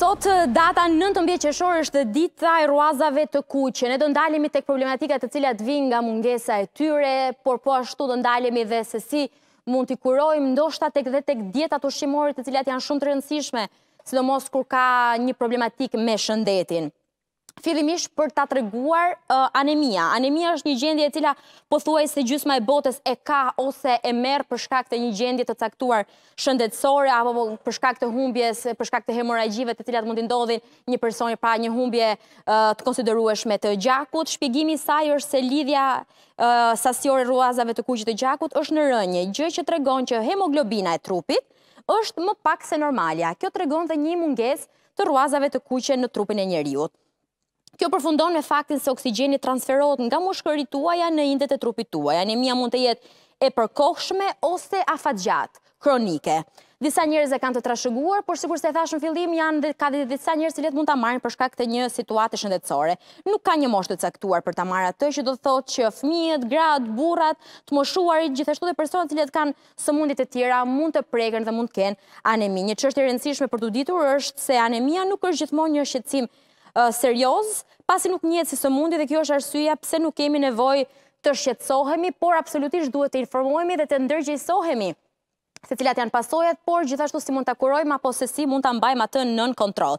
Sot data 19 qeshore është dita e ruazave të kuqe. Ne do ndalemi të problematikat të cilat vinë nga mungesa e tyre, por po ashtu do ndalemi dhe se si mund t'i kurojmë ndoshta tek dhe tek djeta të shimorit të cilat janë shumë të rëndësishme, sidomos kur ka një problematik me shëndetin fillimish për të atreguar uh, anemia. Anemia është një gjendje e cila po se gjysma e botës e ka ose e merë për shkak të një gjendje të caktuar shëndetsore apo për shkak të humbjes, për shkak të hemorajgjive të cilat të ndodhin një personi pra një humbje uh, të konsiderueshme të gjakut. Shpjegimi saj është se lidhja uh, sasjore ruazave të kujqit të gjakut është në rënjë. Gjë që të regon që hemoglobina e trupit është më pak se normalja. Kjo të regon dhe një munges të ruazave të kuqe në trupin e njeriut. Kjo përfundon me faktin se oksigeni transferohet nga mushkërit tuaja në indet e trupit tuaja. Anemia mund të jetë e përkohshme ose afatgjatë, kronike. Disa njerëz e kanë të trashëguar, por sikur se e në fillim, janë dhe ka dhe disa njerëz letë mund ta marrin për shkak të një situatë shëndetësore. Nuk ka një moshë të caktuar për ta marrë atë që do të thotë që fëmijët, gratë, burrat, të moshuarit, gjithashtu dhe personat cilët kanë sëmundje të tjera mund të prekën dhe mund të kenë anemi. Një e rëndësishme për të ditur është se anemia nuk është gjithmonë një shqetësim serios, pasi nuk njëtë si së mundi dhe kjo është arsyja pëse nuk kemi nevoj të shqetsohemi, por absolutisht duhet të informohemi dhe të ndërgjësohemi se cilat janë pasojat, por gjithashtu si mund të kurojmë apo se si mund të mbajmë atë nën kontrol.